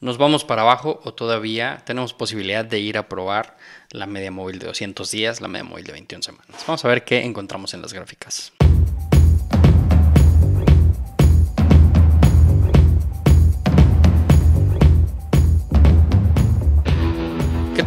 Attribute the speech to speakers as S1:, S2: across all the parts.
S1: ¿Nos vamos para abajo o todavía tenemos posibilidad de ir a probar la media móvil de 200 días, la media móvil de 21 semanas? Vamos a ver qué encontramos en las gráficas.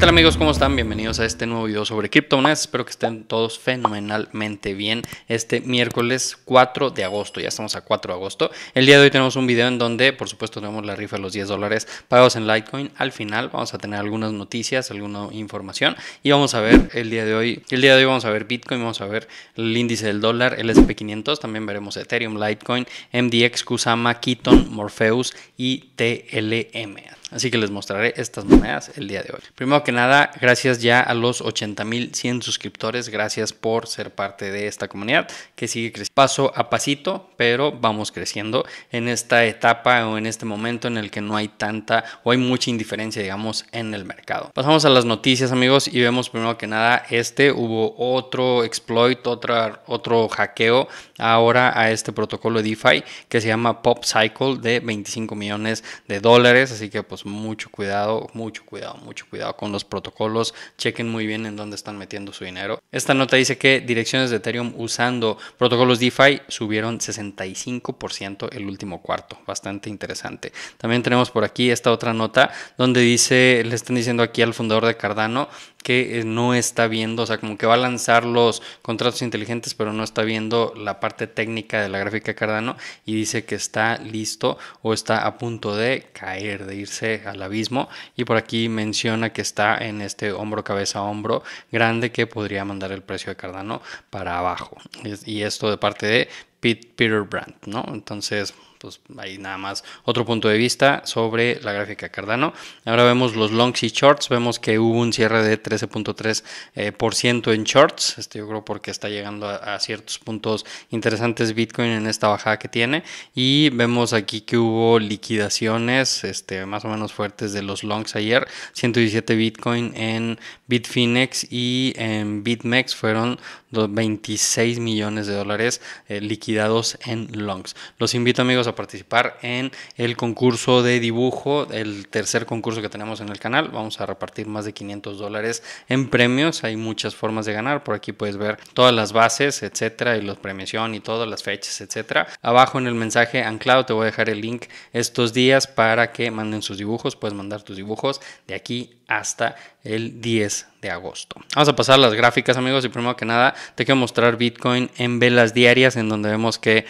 S1: tal amigos? ¿Cómo están? Bienvenidos a este nuevo video sobre criptomonedas. Espero que estén todos fenomenalmente bien este miércoles 4 de agosto. Ya estamos a 4 de agosto. El día de hoy tenemos un video en donde, por supuesto, tenemos la rifa de los 10 dólares pagados en Litecoin. Al final vamos a tener algunas noticias, alguna información y vamos a ver el día de hoy. El día de hoy vamos a ver Bitcoin, vamos a ver el índice del dólar, el SP500. También veremos Ethereum, Litecoin, MDX, Kusama, Kiton, Morpheus y TLM. Así que les mostraré estas monedas el día de hoy. Primero que nada, gracias ya a los 80.100 suscriptores. Gracias por ser parte de esta comunidad que sigue creciendo paso a pasito, pero vamos creciendo en esta etapa o en este momento en el que no hay tanta o hay mucha indiferencia, digamos, en el mercado. Pasamos a las noticias, amigos, y vemos primero que nada este. Hubo otro exploit, otra, otro hackeo ahora a este protocolo DeFi que se llama Pop Cycle de 25 millones de dólares. Así que pues mucho cuidado, mucho cuidado, mucho cuidado con los protocolos. Chequen muy bien en dónde están metiendo su dinero. Esta nota dice que direcciones de Ethereum usando protocolos DeFi subieron 65% el último cuarto. Bastante interesante. También tenemos por aquí esta otra nota donde dice, le están diciendo aquí al fundador de Cardano que eh, no está viendo, o sea, como que va a lanzar los contratos inteligentes, pero no está viendo la parte técnica de la gráfica Cardano y dice que está listo o está a punto de caer, de irse al abismo. Y por aquí menciona que está en este hombro, cabeza, hombro grande que podría mandar el precio de Cardano para abajo. Y esto de parte de Peter Brandt, ¿no? Entonces, pues ahí nada más otro punto de vista sobre la gráfica Cardano. Ahora vemos los longs y shorts, vemos que hubo un cierre de 13.3% eh, en shorts, este yo creo porque está llegando a, ciertos puntos interesantes Bitcoin en esta bajada que tiene y vemos aquí que hubo liquidaciones este, más o menos fuertes de los longs ayer, 117 Bitcoin en Bitfinex y en BitMEX fueron 26 millones de dólares eh, liquidados en longs. Los invito amigos a participar en el concurso de dibujo, el tercer concurso que tenemos en el canal. Vamos a repartir más de 500 dólares en premios. Hay muchas formas de ganar. Por aquí puedes ver todas las bases, etcétera, y los premiación y todas las fechas, etcétera. Abajo en el mensaje anclado te voy a dejar el link estos días para que manden sus dibujos. Puedes mandar tus dibujos de aquí hasta el 10 de agosto. Vamos a pasar las gráficas amigos y primero que nada te quiero mostrar Bitcoin en velas diarias en donde vemos que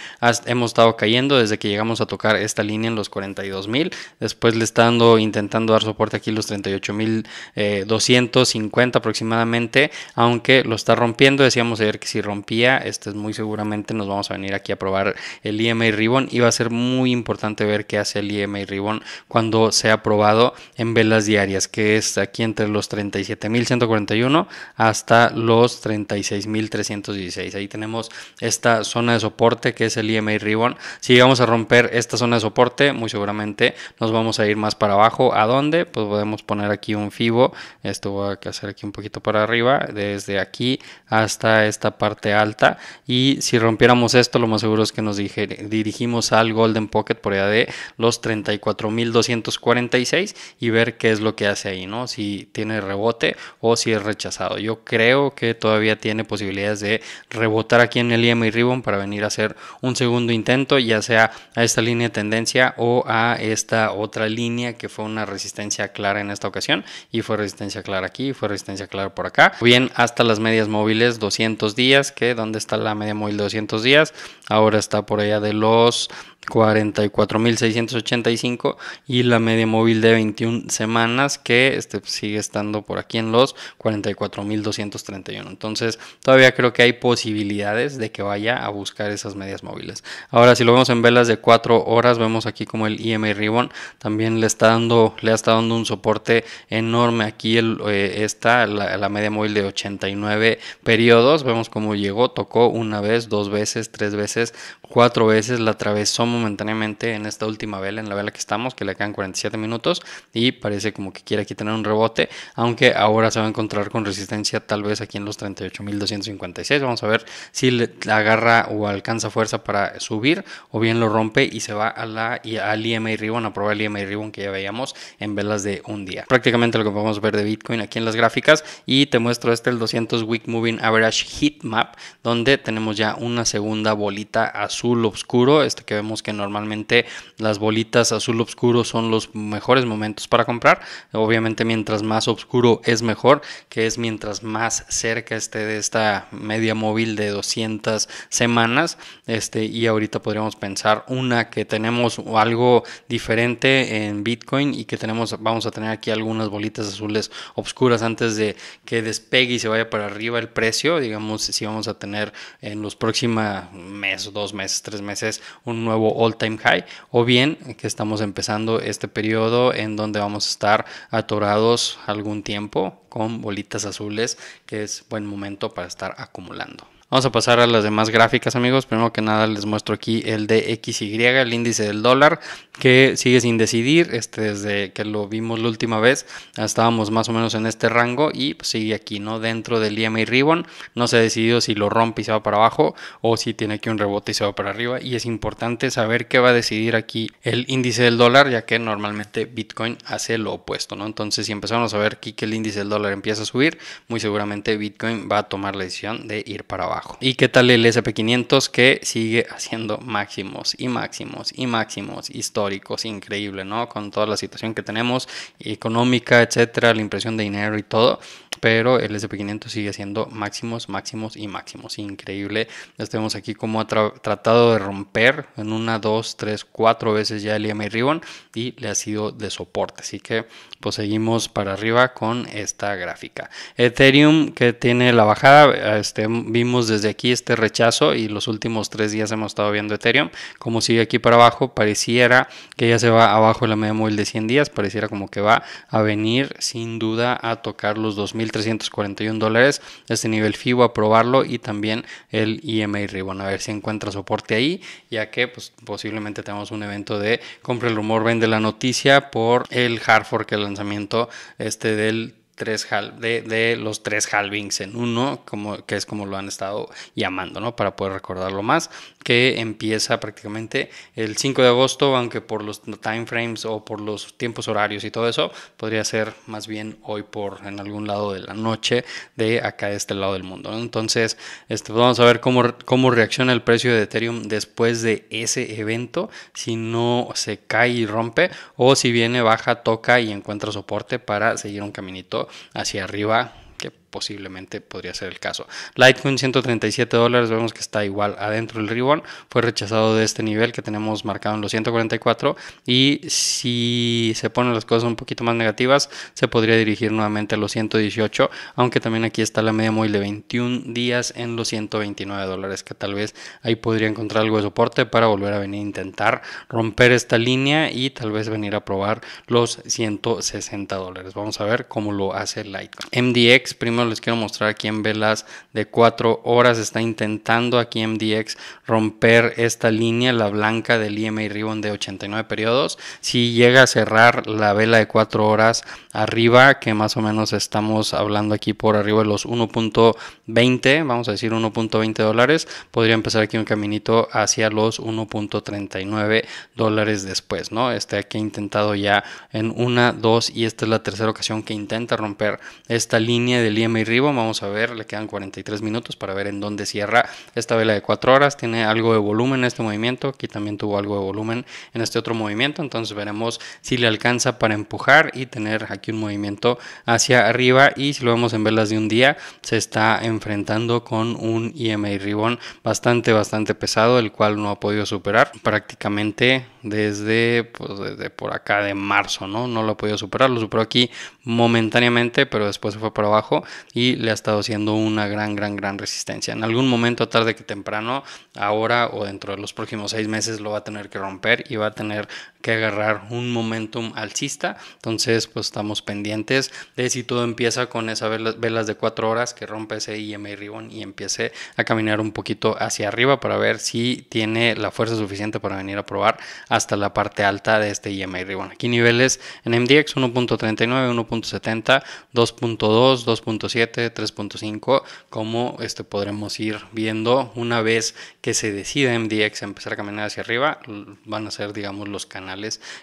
S1: hemos estado cayendo desde que llegamos a tocar esta línea en los 42 mil, después le está dando, intentando dar soporte aquí los 38 mil 250 eh, aproximadamente, aunque lo está rompiendo, decíamos ayer que si rompía, este es muy seguramente nos vamos a venir aquí a probar el IMA Ribbon y va a ser muy importante ver qué hace el IMA Ribbon cuando sea probado en velas diarias, que es aquí entre los 37.141 hasta los 36.316. Ahí tenemos esta zona de soporte que es el EMA Ribbon. Si vamos a romper esta zona de soporte, muy seguramente nos vamos a ir más para abajo. ¿A dónde? Pues podemos poner aquí un FIBO. Esto voy a hacer aquí un poquito para arriba, desde aquí hasta esta parte alta. Y si rompiéramos esto, lo más seguro es que nos dirigimos al Golden Pocket por allá de los 34.246 y ver qué es lo que hace ahí, ¿no? Si tiene rebote o si es rechazado. Yo creo que todavía tiene posibilidades de rebotar aquí en el IMI e Ribbon para venir a hacer un segundo intento, ya sea a esta línea de tendencia o a esta otra línea que fue una resistencia clara en esta ocasión y fue resistencia clara aquí, fue resistencia clara por acá. Bien, hasta las medias móviles 200 días, que ¿Dónde está la media móvil 200 días, ahora está por allá de los 44.685 y la media móvil de 21 semanas que este, pues, sigue estando por aquí en los 44.231. Entonces todavía creo que hay posibilidades de que vaya a buscar esas medias móviles. Ahora si lo vemos en velas de 4 horas vemos aquí como el IMA Ribbon también le está dando le está dando un soporte enorme aquí el, eh, está la, media móvil de 89 periodos. Vemos cómo llegó, tocó una vez, dos veces, tres veces, cuatro veces, la atravesó momentáneamente en esta última vela, en la vela que estamos, que le quedan 47 minutos y parece como que quiere aquí tener un rebote, aunque ahora se va a encontrar con resistencia tal vez aquí en los 38.256. Vamos a ver si le agarra o alcanza fuerza para subir o bien lo rompe y se va a la, y al IMI e Ribbon, a probar el EMA Ribbon que ya veíamos en velas de un día. Prácticamente lo que podemos ver de Bitcoin aquí en las gráficas y te muestro este el 200 Week Moving Average Heat Map donde tenemos ya una segunda bolita azul oscuro, este que vemos que normalmente las bolitas azul oscuro son los mejores momentos para comprar. Obviamente mientras más oscuro es mejor, que es mientras más cerca esté de esta media móvil de 200 semanas. Este, y ahorita podríamos pensar una que tenemos algo diferente en Bitcoin y que tenemos, vamos a tener aquí algunas bolitas azules oscuras antes de que despegue y se vaya para arriba el precio. Digamos si vamos a tener en los próximos meses, dos meses, tres meses, un nuevo all time high o bien que estamos empezando este periodo en donde vamos a estar atorados algún tiempo con bolitas azules que es buen momento para estar acumulando. Vamos a pasar a las demás gráficas, amigos. Primero que nada les muestro aquí el DXY, el índice del dólar, que sigue sin decidir. Este, desde que lo vimos la última vez, estábamos más o menos en este rango y pues, sigue aquí, ¿no? Dentro del e IMA Ribbon. No se ha decidido si lo rompe y se va para abajo o si tiene aquí un rebote y se va para arriba. Y es importante saber qué va a decidir aquí el índice del dólar, ya que normalmente Bitcoin hace lo opuesto, ¿no? Entonces, si empezamos a ver aquí que el índice del dólar empieza a subir, muy seguramente Bitcoin va a tomar la decisión de ir para abajo. ¿Y qué tal el SP500 que sigue haciendo máximos y máximos y máximos históricos? Increíble, ¿no? Con toda la situación que tenemos económica, etcétera, la impresión de dinero y todo. Pero el SP500 sigue haciendo máximos, máximos y máximos. Increíble. Estamos aquí como ha tratado de romper en una, dos, tres, cuatro veces ya el e m Ribbon y le ha sido de soporte. Así que pues seguimos para arriba con esta gráfica. Ethereum que tiene la bajada, este, vimos de desde aquí este rechazo y los últimos tres días hemos estado viendo Ethereum, como sigue aquí para abajo, pareciera que ya se va abajo la media móvil de 100 días, pareciera como que va a venir sin duda a tocar los 2.341 dólares, este nivel FIBO, a probarlo y también el IMA e Ribbon, a ver si encuentra soporte ahí, ya que pues, posiblemente tenemos un evento de compra el rumor, vende la noticia por el hard fork, el lanzamiento este del tres de, los tres halvings en uno, como, que es como lo han estado llamando, ¿no? Para poder recordarlo más, que empieza prácticamente el 5 de agosto, aunque por los time frames o por los tiempos horarios y todo eso, podría ser más bien hoy por en algún lado de la noche de acá de este lado del mundo, Entonces, este, pues vamos a ver cómo, cómo reacciona el precio de Ethereum después de ese evento, si no se cae y rompe, o si viene, baja, toca y encuentra soporte para seguir un caminito hacia arriba, que posiblemente podría ser el caso. Litecoin 137 dólares, vemos que está igual adentro del ribón, fue rechazado de este nivel que tenemos marcado en los 144 y si se ponen las cosas un poquito más negativas, se podría dirigir nuevamente a los 118, aunque también aquí está la media móvil de 21 días en los 129 dólares, que tal vez ahí podría encontrar algo de soporte para volver a venir a intentar romper esta línea y tal vez venir a probar los 160 dólares. Vamos a ver cómo lo hace Litecoin. MDX primero les quiero mostrar aquí en velas de 4 horas. Está intentando aquí en MDX romper esta línea, la blanca del EMA Ribbon de 89 periodos. Si llega a cerrar la vela de 4 horas arriba, que más o menos estamos hablando aquí por arriba de los 1.20, vamos a decir 1.20 dólares, podría empezar aquí un caminito hacia los 1.39 dólares después, ¿no? Este aquí ha intentado ya en una, dos y esta es la tercera ocasión que intenta romper esta línea del IMA Vamos a ver, le quedan 43 minutos para ver en dónde cierra esta vela de 4 horas. Tiene algo de volumen este movimiento. Aquí también tuvo algo de volumen en este otro movimiento. Entonces veremos si le alcanza para empujar y tener aquí un movimiento hacia arriba. Y si lo vemos en velas de un día, se está enfrentando con un EMA Ribbon bastante, bastante pesado, el cual no ha podido superar prácticamente desde, pues, desde por acá de marzo, ¿no? No lo ha podido superar, lo superó aquí momentáneamente, pero después se fue para abajo y le ha estado haciendo una gran, gran, gran resistencia. En algún momento, tarde que temprano, ahora o dentro de los próximos seis meses, lo va a tener que romper y va a tener que agarrar un momentum alcista. Entonces, pues estamos pendientes de si todo empieza con esas velas, de 4 horas que rompe ese IMA e Ribbon y empiece a caminar un poquito hacia arriba para ver si tiene la fuerza suficiente para venir a probar hasta la parte alta de este IMA e Ribbon. Aquí niveles en MDX 1.39, 1.70, 2.2, 2.7, 3.5, como este podremos ir viendo una vez que se decida MDX empezar a caminar hacia arriba, van a ser digamos los canales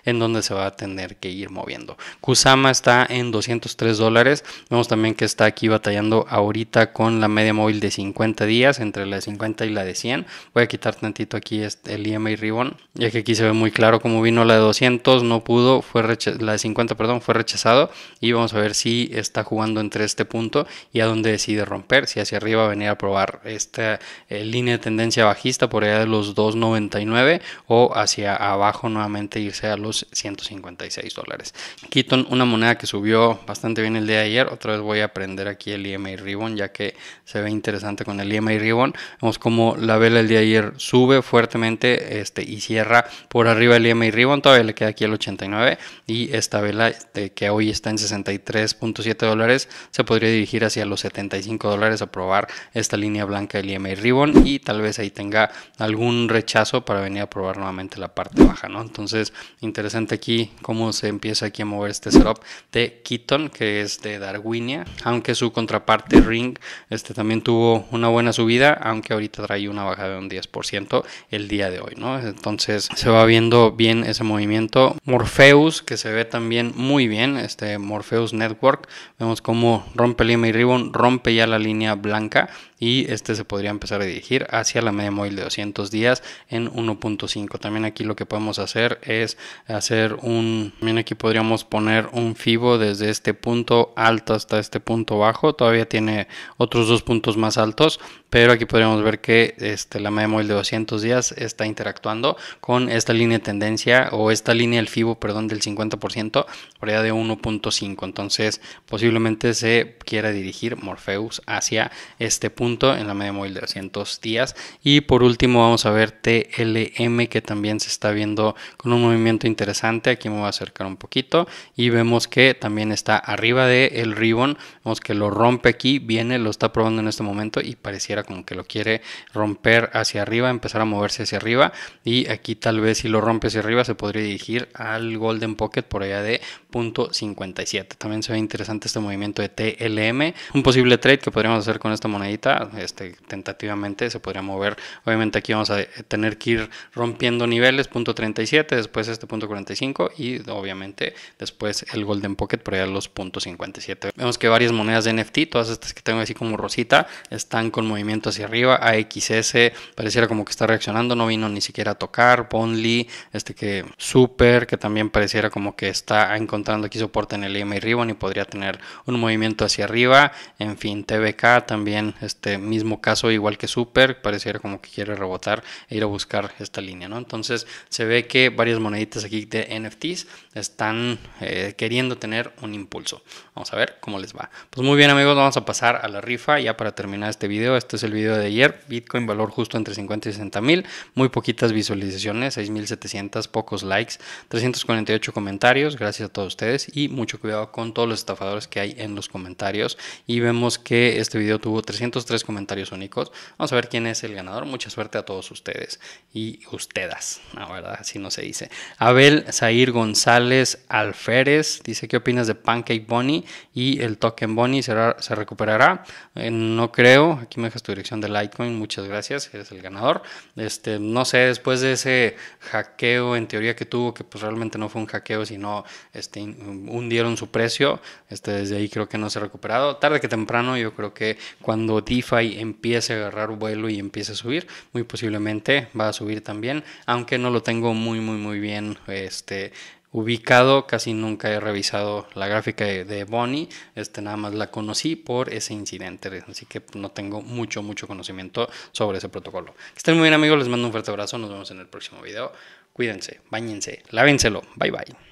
S1: en donde se va a tener que ir moviendo. Kusama está en 203 dólares. Vemos también que está aquí batallando ahorita con la media móvil de 50 días, entre la de 50 y la de 100. Voy a quitar tantito aquí este, el EMA Ribbon, ya que aquí se ve muy claro cómo vino la de 200, no pudo, fue la de 50, perdón, fue rechazado. Y vamos a ver si está jugando entre este punto y a dónde decide romper, si hacia arriba a venir a probar esta eh, línea de tendencia bajista por allá de los 2.99 o hacia abajo nuevamente irse a los 156 dólares. Keaton, una moneda que subió bastante bien el día de ayer. Otra vez voy a prender aquí el EMA Ribbon, ya que se ve interesante con el EMA Ribbon. Vemos como la vela el día de ayer sube fuertemente este, y cierra por arriba el EMA Ribbon. Todavía le queda aquí el 89. Y esta vela eh, que hoy está en 63.7 dólares se podría dirigir hacia los 75 dólares a probar esta línea blanca del EMA Ribbon. Y tal vez ahí tenga algún rechazo para venir a probar nuevamente la parte baja, ¿no? Entonces interesante aquí cómo se empieza aquí a mover este setup de Keaton, que es de Darwinia, aunque su contraparte Ring este, también tuvo una buena subida, aunque ahorita trae una bajada de un 10% el día de hoy, ¿no? Entonces, se va viendo bien ese movimiento. Morpheus, que se ve también muy bien, este Morpheus Network, vemos cómo rompe lima y Ribbon, rompe ya la línea blanca y este se podría empezar a dirigir hacia la media móvil de 200 días en 1.5. También aquí lo que podemos hacer es hacer un, también aquí podríamos poner un FIBO desde este punto alto hasta este punto bajo, todavía tiene otros dos puntos más altos, pero aquí podríamos ver que este, la media móvil de 200 días está interactuando con esta línea de tendencia o esta línea del FIBO, perdón, del 50%, por allá de 1.5. Entonces, posiblemente se quiera dirigir Morpheus hacia este punto en la media móvil de 200 días. Y por último, vamos a ver TLM que también se está viendo con un movimiento interesante. Aquí me voy a acercar un poquito y vemos que también está arriba del el ribbon. Vemos que lo rompe aquí, viene, lo está probando en este momento y pareciera como que lo quiere romper hacia arriba, empezar a moverse hacia arriba y aquí tal vez si lo rompe hacia arriba se podría dirigir al Golden Pocket por allá de punto 57. También se ve interesante este movimiento de TLM, un posible trade que podríamos hacer con esta monedita, este tentativamente se podría mover. Obviamente aquí vamos a tener que ir rompiendo niveles, punto 37, después este punto 45 y obviamente después el Golden Pocket por allá de los puntos 57. Vemos que varias monedas de NFT, todas estas que tengo así como rosita, están con movimiento hacia arriba. a xs pareciera como que está reaccionando, no vino ni siquiera a tocar. Bonley, este que Super, que también pareciera como que está encontrando aquí soporte en el EMA Ribbon y podría tener un movimiento hacia arriba. En fin, TBK también, este mismo caso, igual que Super, pareciera como que quiere rebotar e ir a buscar esta línea, ¿no? Entonces se ve que varias moneditas aquí de NFTs están eh, queriendo tener un impulso. Vamos a ver cómo les va. Pues muy bien amigos, vamos a pasar a la rifa ya para terminar este vídeo Este el video de ayer. Bitcoin valor justo entre 50 y 60 mil. Muy poquitas visualizaciones, 6.700, pocos likes, 348 comentarios. Gracias a todos ustedes y mucho cuidado con todos los estafadores que hay en los comentarios. Y vemos que este video tuvo 303 comentarios únicos. Vamos a ver quién es el ganador. Mucha suerte a todos ustedes y ustedes. La verdad, así no se dice. Abel Zair González Alférez dice: ¿Qué opinas de Pancake Bunny y el token Bunny? ¿Se recuperará? Eh, no creo. Aquí me dejas dirección de Litecoin, muchas gracias, eres el ganador. Este, no sé, después de ese hackeo en teoría que tuvo, que pues realmente no fue un hackeo, sino este, um, hundieron su precio, este, desde ahí creo que no se ha recuperado. Tarde que temprano, yo creo que cuando DeFi empiece a agarrar vuelo y empiece a subir, muy posiblemente va a subir también, aunque no lo tengo muy, muy, muy bien este, ubicado, casi nunca he revisado la gráfica de, Bonnie, este, nada más la conocí por ese incidente, así que no tengo mucho, mucho conocimiento sobre ese protocolo. Que estén muy bien amigos, les mando un fuerte abrazo, nos vemos en el próximo video, cuídense, bañense, lávenselo, bye bye.